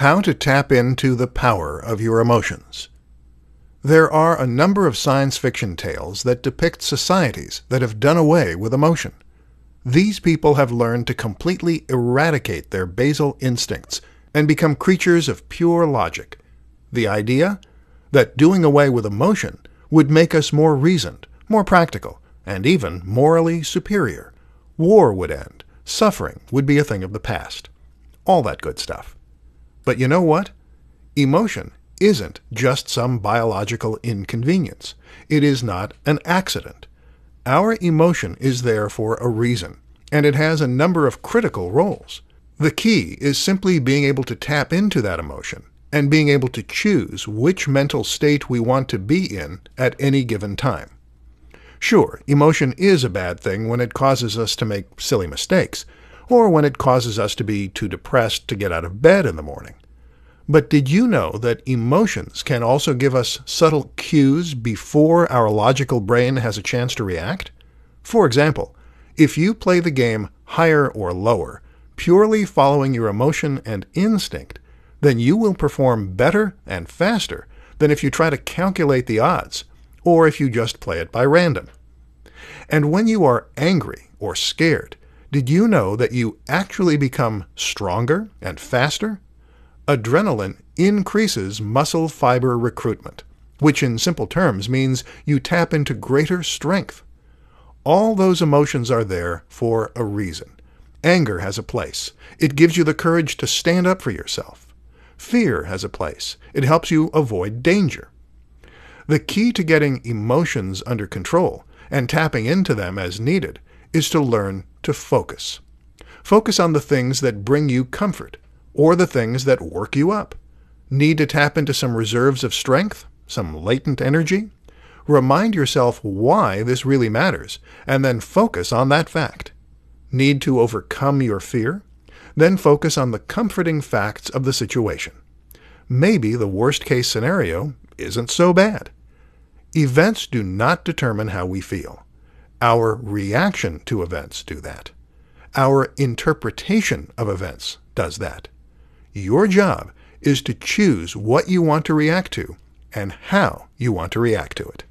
How to Tap Into the Power of Your Emotions. There are a number of science fiction tales that depict societies that have done away with emotion. These people have learned to completely eradicate their basal instincts and become creatures of pure logic. The idea? That doing away with emotion would make us more reasoned, more practical, and even morally superior. War would end. Suffering would be a thing of the past. All that good stuff. But you know what? Emotion isn't just some biological inconvenience. It is not an accident. Our emotion is there for a reason, and it has a number of critical roles. The key is simply being able to tap into that emotion and being able to choose which mental state we want to be in at any given time. Sure, emotion is a bad thing when it causes us to make silly mistakes, or when it causes us to be too depressed to get out of bed in the morning. But did you know that emotions can also give us subtle cues before our logical brain has a chance to react? For example, if you play the game higher or lower, purely following your emotion and instinct, then you will perform better and faster than if you try to calculate the odds or if you just play it by random. And when you are angry or scared, did you know that you actually become stronger and faster? Adrenaline increases muscle fiber recruitment, which in simple terms means you tap into greater strength. All those emotions are there for a reason. Anger has a place. It gives you the courage to stand up for yourself. Fear has a place. It helps you avoid danger. The key to getting emotions under control and tapping into them as needed is to learn to focus. Focus on the things that bring you comfort or the things that work you up. Need to tap into some reserves of strength, some latent energy? Remind yourself why this really matters and then focus on that fact. Need to overcome your fear? Then focus on the comforting facts of the situation. Maybe the worst case scenario isn't so bad. Events do not determine how we feel. Our reaction to events do that. Our interpretation of events does that. Your job is to choose what you want to react to and how you want to react to it.